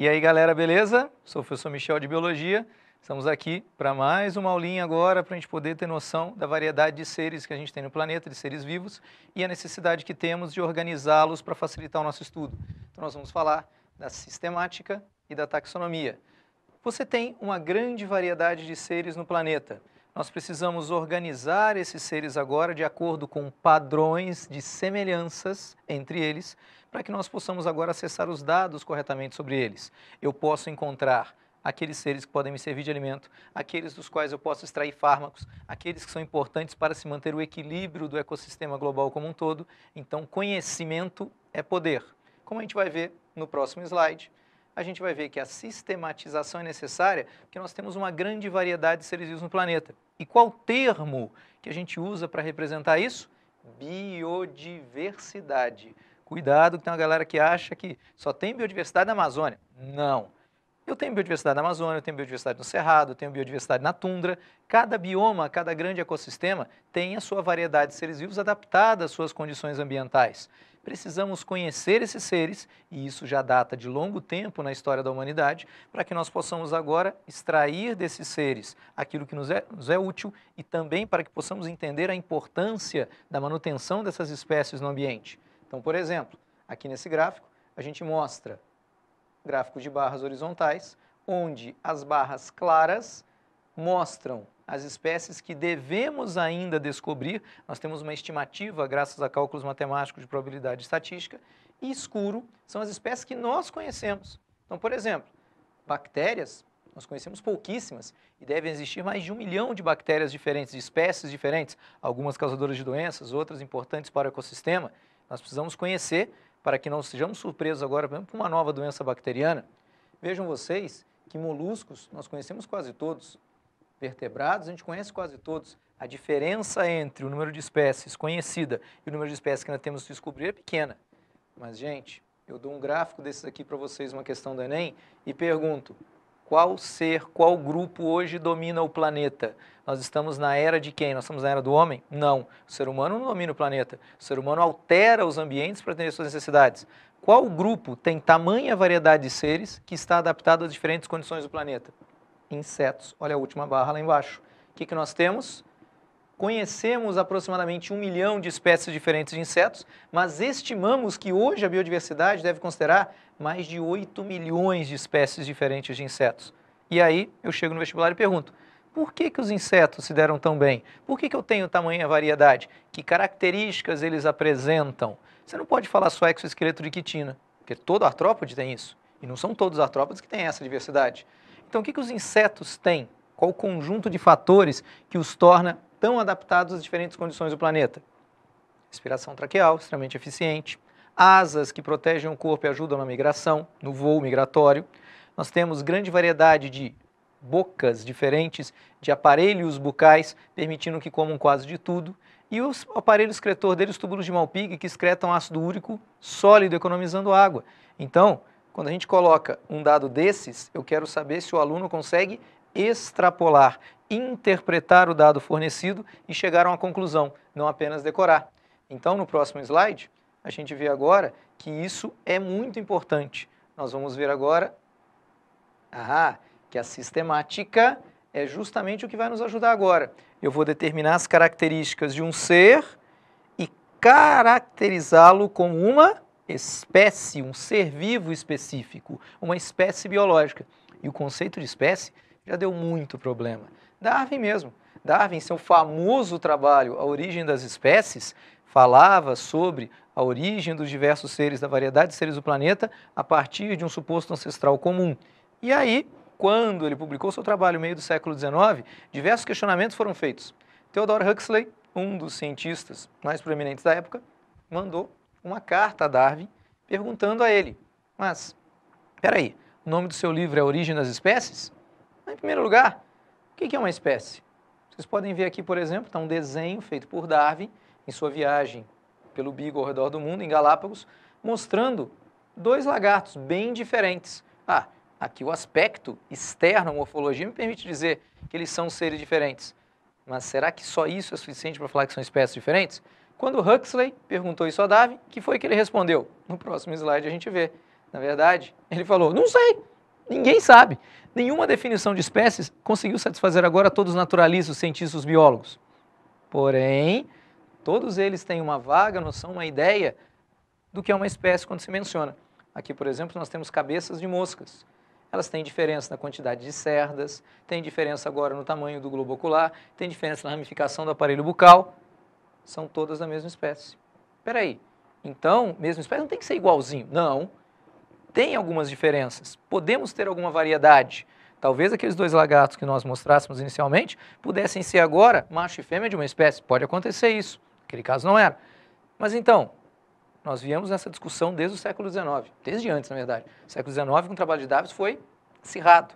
E aí, galera, beleza? Sou o professor Michel de Biologia. Estamos aqui para mais uma aulinha agora para a gente poder ter noção da variedade de seres que a gente tem no planeta, de seres vivos, e a necessidade que temos de organizá-los para facilitar o nosso estudo. Então, nós vamos falar da sistemática e da taxonomia. Você tem uma grande variedade de seres no planeta. Nós precisamos organizar esses seres agora de acordo com padrões de semelhanças entre eles para que nós possamos agora acessar os dados corretamente sobre eles. Eu posso encontrar aqueles seres que podem me servir de alimento, aqueles dos quais eu posso extrair fármacos, aqueles que são importantes para se manter o equilíbrio do ecossistema global como um todo. Então, conhecimento é poder. Como a gente vai ver no próximo slide, a gente vai ver que a sistematização é necessária porque nós temos uma grande variedade de seres vivos no planeta. E qual termo que a gente usa para representar isso? Biodiversidade. Cuidado que tem uma galera que acha que só tem biodiversidade na Amazônia. Não. Eu tenho biodiversidade na Amazônia, eu tenho biodiversidade no Cerrado, eu tenho biodiversidade na tundra. Cada bioma, cada grande ecossistema tem a sua variedade de seres vivos adaptada às suas condições ambientais. Precisamos conhecer esses seres, e isso já data de longo tempo na história da humanidade, para que nós possamos agora extrair desses seres aquilo que nos é, nos é útil e também para que possamos entender a importância da manutenção dessas espécies no ambiente. Então, por exemplo, aqui nesse gráfico, a gente mostra gráfico de barras horizontais, onde as barras claras mostram as espécies que devemos ainda descobrir. Nós temos uma estimativa, graças a cálculos matemáticos de probabilidade estatística. E escuro são as espécies que nós conhecemos. Então, por exemplo, bactérias, nós conhecemos pouquíssimas e devem existir mais de um milhão de bactérias diferentes, de espécies diferentes, algumas causadoras de doenças, outras importantes para o ecossistema. Nós precisamos conhecer para que não sejamos surpresos agora, por exemplo, com uma nova doença bacteriana. Vejam vocês que moluscos nós conhecemos quase todos, vertebrados a gente conhece quase todos. A diferença entre o número de espécies conhecida e o número de espécies que ainda temos de descobrir é pequena. Mas, gente, eu dou um gráfico desses aqui para vocês, uma questão do Enem, e pergunto: qual ser, qual grupo hoje domina o planeta? Nós estamos na era de quem? Nós estamos na era do homem? Não. O ser humano não domina o planeta. O ser humano altera os ambientes para atender suas necessidades. Qual grupo tem tamanha variedade de seres que está adaptado às diferentes condições do planeta? Insetos. Olha a última barra lá embaixo. O que, que nós temos? Conhecemos aproximadamente um milhão de espécies diferentes de insetos, mas estimamos que hoje a biodiversidade deve considerar mais de 8 milhões de espécies diferentes de insetos. E aí eu chego no vestibular e pergunto, por que, que os insetos se deram tão bem? Por que, que eu tenho tamanha variedade? Que características eles apresentam? Você não pode falar só exoesqueleto de quitina, porque todo artrópode tem isso. E não são todos os artrópodes que têm essa diversidade. Então, o que, que os insetos têm? Qual o conjunto de fatores que os torna tão adaptados às diferentes condições do planeta? Respiração traqueal, extremamente eficiente. Asas que protegem o corpo e ajudam na migração, no voo migratório. Nós temos grande variedade de bocas diferentes, de aparelhos bucais, permitindo que comam quase de tudo. E os aparelhos excretor deles, os túbulos de Malpighi, que excretam ácido úrico sólido, economizando água. Então, quando a gente coloca um dado desses, eu quero saber se o aluno consegue extrapolar, interpretar o dado fornecido e chegar a uma conclusão, não apenas decorar. Então, no próximo slide, a gente vê agora que isso é muito importante. Nós vamos ver agora ah, que a sistemática é justamente o que vai nos ajudar agora. Eu vou determinar as características de um ser e caracterizá-lo como uma espécie, um ser vivo específico, uma espécie biológica. E o conceito de espécie já deu muito problema. Darwin mesmo. Darwin, seu famoso trabalho A Origem das Espécies, falava sobre a origem dos diversos seres, da variedade de seres do planeta, a partir de um suposto ancestral comum. E aí, quando ele publicou seu trabalho no meio do século XIX, diversos questionamentos foram feitos. Theodore Huxley, um dos cientistas mais proeminentes da época, mandou uma carta a Darwin perguntando a ele: Mas, peraí, o nome do seu livro é A Origem das Espécies? Em primeiro lugar, o que é uma espécie? Vocês podem ver aqui, por exemplo, está um desenho feito por Darwin em sua viagem pelo Bigo ao redor do mundo, em Galápagos, mostrando dois lagartos bem diferentes. Ah, aqui o aspecto externo, a morfologia, me permite dizer que eles são seres diferentes. Mas será que só isso é suficiente para falar que são espécies diferentes? Quando Huxley perguntou isso a Darwin, que foi que ele respondeu? No próximo slide a gente vê. Na verdade, ele falou, não sei, Ninguém sabe. Nenhuma definição de espécies conseguiu satisfazer agora todos os naturalistas, os cientistas, os biólogos. Porém, todos eles têm uma vaga noção, uma ideia do que é uma espécie quando se menciona. Aqui, por exemplo, nós temos cabeças de moscas. Elas têm diferença na quantidade de cerdas, tem diferença agora no tamanho do globo ocular, tem diferença na ramificação do aparelho bucal. São todas da mesma espécie. Peraí, então, mesma espécie não tem que ser igualzinho. Não, tem algumas diferenças. Podemos ter alguma variedade. Talvez aqueles dois lagartos que nós mostrássemos inicialmente pudessem ser agora macho e fêmea de uma espécie. Pode acontecer isso. Aquele caso não era. Mas então, nós viemos nessa discussão desde o século XIX, desde antes, na verdade. O século XIX, com o trabalho de Davis, foi acirrado.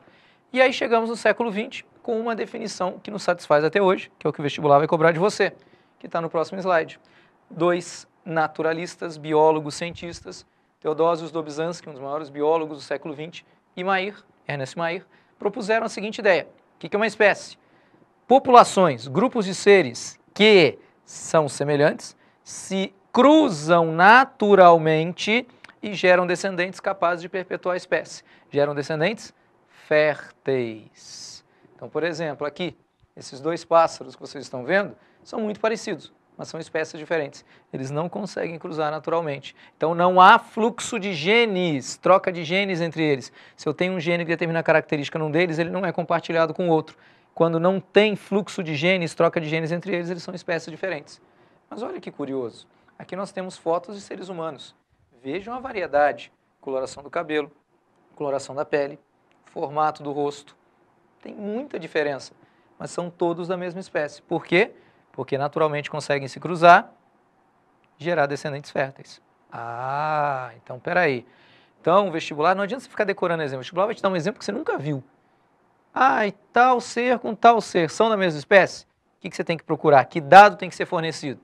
E aí chegamos no século XX com uma definição que nos satisfaz até hoje, que é o que o vestibular vai cobrar de você, que está no próximo slide. Dois naturalistas, biólogos, cientistas, Teodosius Dobzhansky, um dos maiores biólogos do século XX, e Mayr, Ernest Mayr, propuseram a seguinte ideia. O que é uma espécie? Populações, grupos de seres que são semelhantes, se cruzam naturalmente e geram descendentes capazes de perpetuar a espécie. Geram descendentes férteis. Então, por exemplo, aqui, esses dois pássaros que vocês estão vendo são muito parecidos mas são espécies diferentes. Eles não conseguem cruzar naturalmente. Então não há fluxo de genes, troca de genes entre eles. Se eu tenho um gene que determina a característica num deles, ele não é compartilhado com o outro. Quando não tem fluxo de genes, troca de genes entre eles, eles são espécies diferentes. Mas olha que curioso. Aqui nós temos fotos de seres humanos. Vejam a variedade: coloração do cabelo, coloração da pele, formato do rosto. Tem muita diferença, mas são todos da mesma espécie. Por quê? porque naturalmente conseguem se cruzar, gerar descendentes férteis. Ah, então peraí. Então, vestibular, não adianta você ficar decorando exemplo. O vestibular vai te dar um exemplo que você nunca viu. Ah, e tal ser com tal ser são da mesma espécie? O que, que você tem que procurar? Que dado tem que ser fornecido?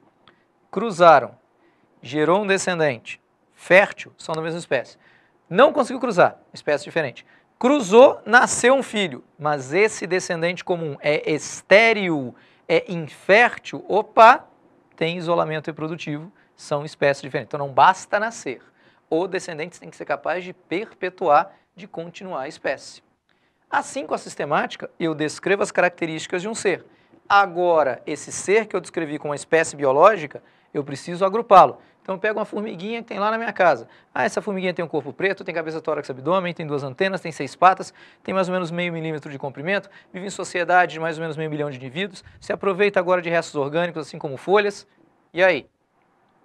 Cruzaram, gerou um descendente, fértil, são da mesma espécie. Não conseguiu cruzar, espécie diferente. Cruzou, nasceu um filho, mas esse descendente comum é estéril, é infértil, opa, tem isolamento reprodutivo, são espécies diferentes. Então não basta nascer. O descendente tem que ser capaz de perpetuar, de continuar a espécie. Assim com a sistemática, eu descrevo as características de um ser. Agora, esse ser que eu descrevi como uma espécie biológica eu preciso agrupá-lo. Então eu pego uma formiguinha que tem lá na minha casa. Ah, essa formiguinha tem um corpo preto, tem cabeça, tórax, abdômen, tem duas antenas, tem seis patas, tem mais ou menos meio milímetro de comprimento, vive em sociedade de mais ou menos meio milhão de indivíduos, se aproveita agora de restos orgânicos, assim como folhas. E aí?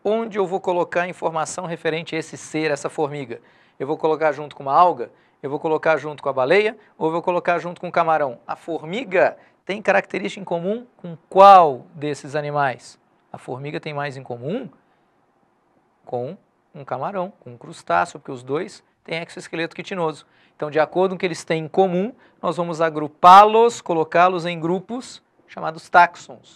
Onde eu vou colocar a informação referente a esse ser, essa formiga? Eu vou colocar junto com uma alga? Eu vou colocar junto com a baleia? Ou eu vou colocar junto com o camarão? A formiga tem característica em comum com qual desses animais? a formiga tem mais em comum com um camarão, com um crustáceo, porque os dois têm exoesqueleto quitinoso. Então, de acordo com o que eles têm em comum, nós vamos agrupá-los, colocá-los em grupos chamados taxons.